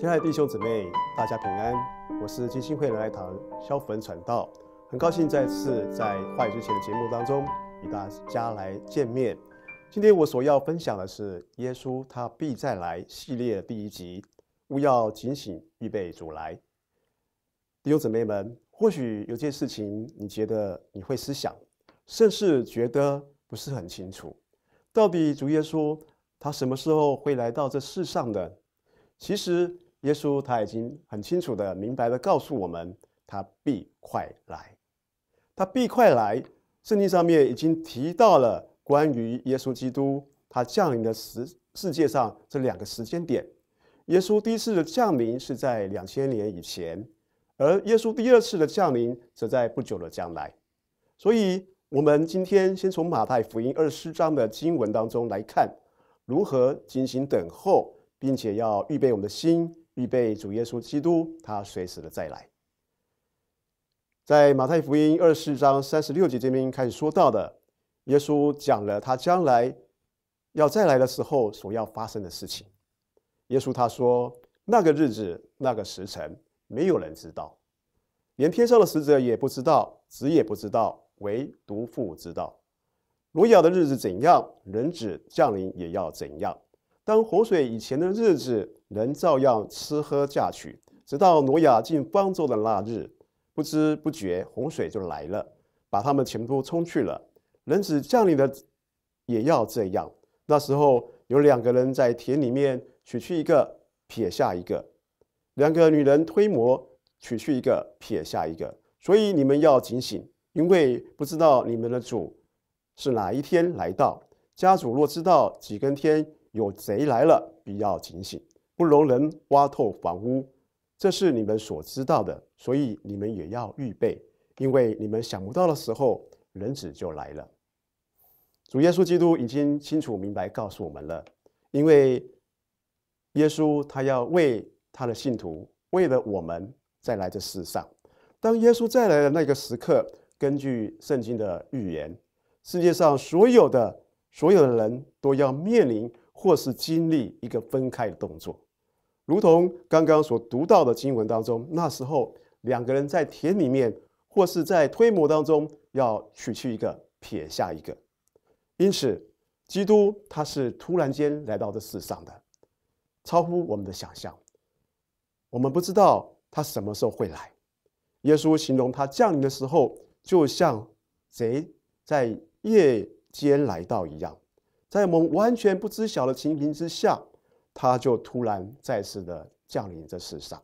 亲爱的弟兄姊妹，大家平安，我是基兴会的来堂肖福恩传道，很高兴再次在话语之前的节目当中与大家来见面。今天我所要分享的是《耶稣他必再来》系列第一集，勿要警醒预备主来。弟兄姊妹们，或许有件事情，你觉得你会思想，甚至觉得不是很清楚，到底主耶稣他什么时候会来到这世上的？其实。耶稣他已经很清楚的、明白的告诉我们，他必快来。他必快来。圣经上面已经提到了关于耶稣基督他降临的时世界上这两个时间点。耶稣第一次的降临是在两千年以前，而耶稣第二次的降临则在不久的将来。所以，我们今天先从马太福音二十章的经文当中来看，如何进行等候，并且要预备我们的心。预备主耶稣基督，他随时的再来。在马太福音二十四章三十六节这边开始说到的，耶稣讲了他将来要再来的时候所要发生的事情。耶稣他说：“那个日子、那个时辰，没有人知道，连天上的使者也不知道，子也不知道，唯独父知道。荣耀的日子怎样，人子降临也要怎样。”当洪水以前的日子，人照样吃喝嫁娶，直到挪亚进方舟的那日，不知不觉洪水就来了，把他们全部冲去了。人子降临的也要这样。那时候有两个人在田里面取去一个，撇下一个；两个女人推磨取去一个，撇下一个。所以你们要警醒，因为不知道你们的主是哪一天来到。家主若知道几更天。有贼来了，必要警醒，不容人挖透房屋。这是你们所知道的，所以你们也要预备，因为你们想不到的时候，人子就来了。主耶稣基督已经清楚明白告诉我们了，因为耶稣他要为他的信徒，为了我们再来这世上。当耶稣再来的那个时刻，根据圣经的预言，世界上所有的所有的人都要面临。或是经历一个分开的动作，如同刚刚所读到的经文当中，那时候两个人在田里面，或是在推磨当中，要取去一个，撇下一个。因此，基督他是突然间来到这世上的，超乎我们的想象。我们不知道他什么时候会来。耶稣形容他降临的时候，就像贼在夜间来到一样。在我们完全不知晓的情形之下，他就突然再次的降临这世上。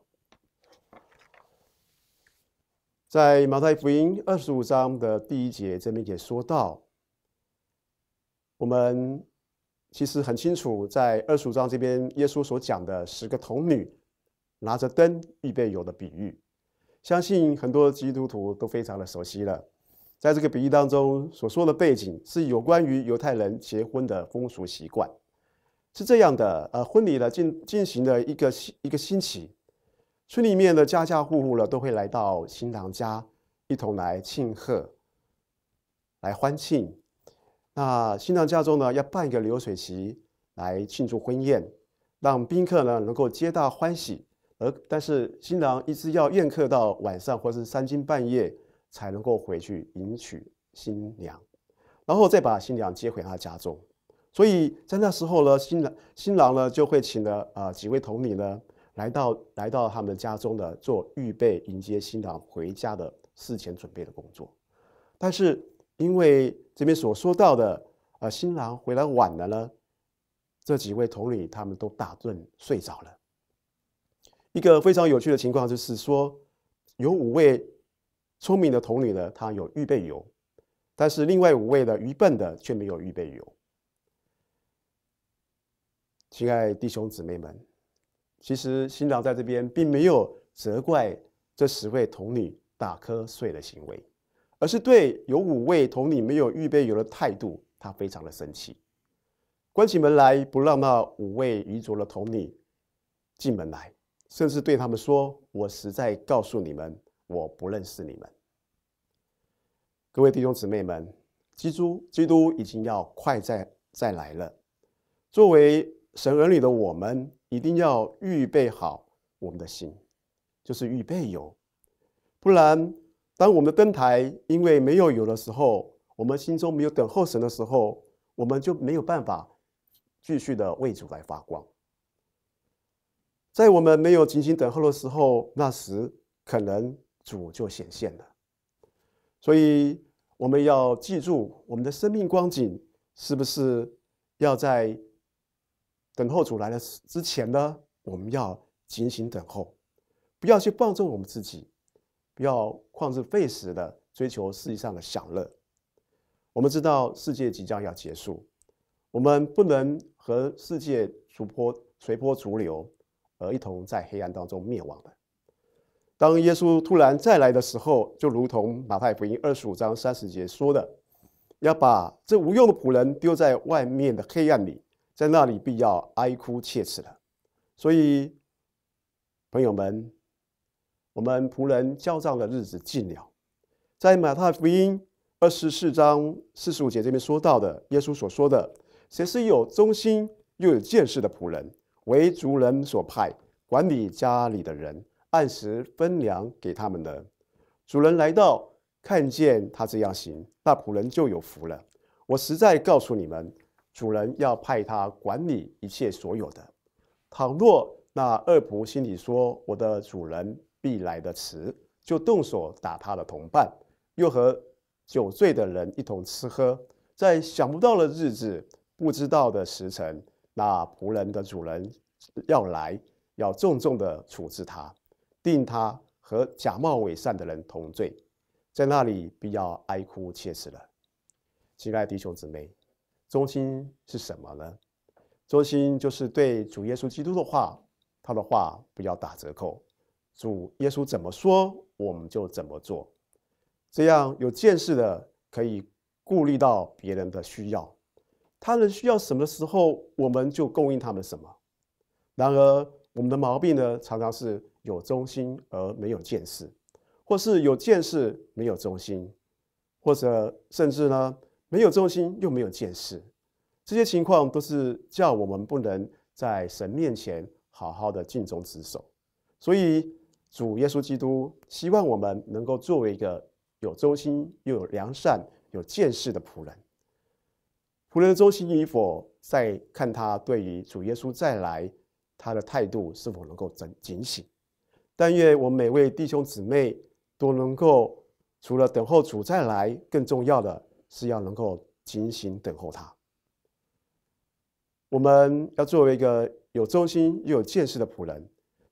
在马太福音二十五章的第一节这边也说到，我们其实很清楚，在二十五章这边耶稣所讲的十个童女拿着灯预备有的比喻，相信很多基督徒都非常的熟悉了。在这个比喻当中所说的背景是有关于犹太人结婚的风俗习惯，是这样的，呃，婚礼呢进进行的一个一个星期，村里面的家家户户呢都会来到新郎家，一同来庆贺，来欢庆。那新郎家中呢要办一个流水席来庆祝婚宴，让宾客呢能够皆大欢喜。而但是新郎一直要宴客到晚上或是三更半夜。才能够回去迎娶新娘，然后再把新娘接回他家中。所以在那时候呢，新郎新郎呢就会请了啊几位童女呢来到来到他们家中呢做预备迎接新郎回家的事前准备的工作。但是因为这边所说到的啊新郎回来晚了呢，这几位童女他们都打盹睡着了。一个非常有趣的情况就是说，有五位。聪明的童女呢，她有预备油，但是另外五位的愚笨的却没有预备油。亲爱弟兄姊妹们，其实新郎在这边并没有责怪这十位童女打瞌睡的行为，而是对有五位童女没有预备油的态度，他非常的生气，关起门来不让那五位愚拙的童女进门来，甚至对他们说：“我实在告诉你们。”我不认识你们，各位弟兄姊妹们，基督，基督已经要快在再来了。作为神儿女的我们，一定要预备好我们的心，就是预备有，不然，当我们登台，因为没有有的时候，我们心中没有等候神的时候，我们就没有办法继续的为主来发光。在我们没有紧紧等候的时候，那时可能。主就显现了，所以我们要记住，我们的生命光景是不是要在等候主来了之前呢？我们要警醒等候，不要去放纵我们自己，不要旷日费时的追求世界上的享乐。我们知道世界即将要结束，我们不能和世界逐波随波逐流而一同在黑暗当中灭亡的。当耶稣突然再来的时候，就如同马太福音二十五章三十节说的，要把这无用的仆人丢在外面的黑暗里，在那里必要哀哭切齿了。所以，朋友们，我们仆人交账的日子近了。在马太福音二十四章四十五节这边说到的，耶稣所说的，谁是有忠心又有见识的仆人，为主人所派管理家里的人。按时分粮给他们的主人来到，看见他这样行，那仆人就有福了。我实在告诉你们，主人要派他管理一切所有的。倘若那二仆心里说：“我的主人必来的迟”，就动手打他的同伴，又和酒醉的人一同吃喝，在想不到的日子、不知道的时辰，那仆人的主人要来，要重重的处置他。定他和假冒伪善的人同罪，在那里必要哀哭切齿了。亲爱的弟兄姊妹，忠心是什么呢？忠心就是对主耶稣基督的话，他的话不要打折扣。主耶稣怎么说，我们就怎么做。这样有见识的，可以顾虑到别人的需要，他人需要什么时候，我们就供应他们什么。然而。我们的毛病呢，常常是有忠心而没有见识，或是有见识没有忠心，或者甚至呢没有忠心又没有见识，这些情况都是叫我们不能在神面前好好的尽忠职守。所以主耶稣基督希望我们能够作为一个有忠心又有良善、有见识的仆人。仆人的忠心与否，在看他对于主耶稣再来。他的态度是否能够警警醒？但愿我们每位弟兄姊妹都能够，除了等候主再来，更重要的是要能够警醒等候他。我们要作为一个有忠心又有见识的仆人，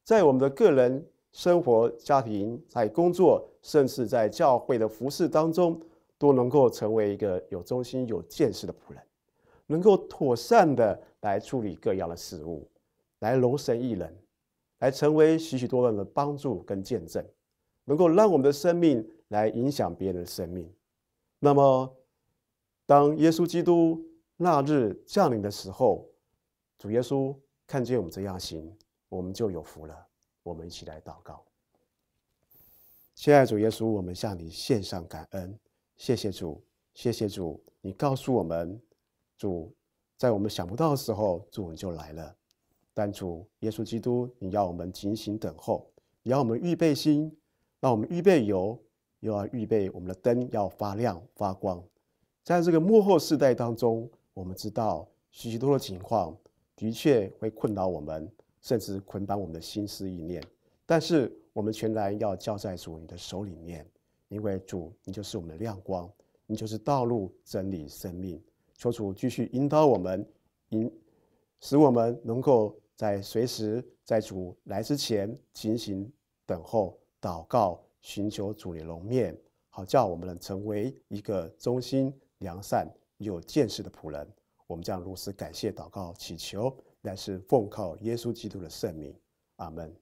在我们的个人生活、家庭、在工作，甚至在教会的服饰当中，都能够成为一个有忠心、有见识的仆人，能够妥善的来处理各样的事务。来龙神一人，来成为许许多人的帮助跟见证，能够让我们的生命来影响别人的生命。那么，当耶稣基督那日降临的时候，主耶稣看见我们这样行，我们就有福了。我们一起来祷告：亲爱的主耶稣，我们向你献上感恩，谢谢主，谢谢主。你告诉我们，主在我们想不到的时候，主就来了。但主耶稣基督，你要我们警醒等候，你要我们预备心，让我们预备油，又要预备我们的灯要发亮发光。在这个幕后世代当中，我们知道许许多多情况的确会困扰我们，甚至捆绑我们的心思意念。但是我们全然要交在主你的手里面，因为主你就是我们的亮光，你就是道路、真理、生命。求主继续引导我们，引使我们能够。在随时在主来之前，进行等候、祷告、寻求主的容面，好叫我们能成为一个忠心、良善有见识的仆人。我们将如此感谢、祷告、祈求，乃是奉靠耶稣基督的圣名。阿门。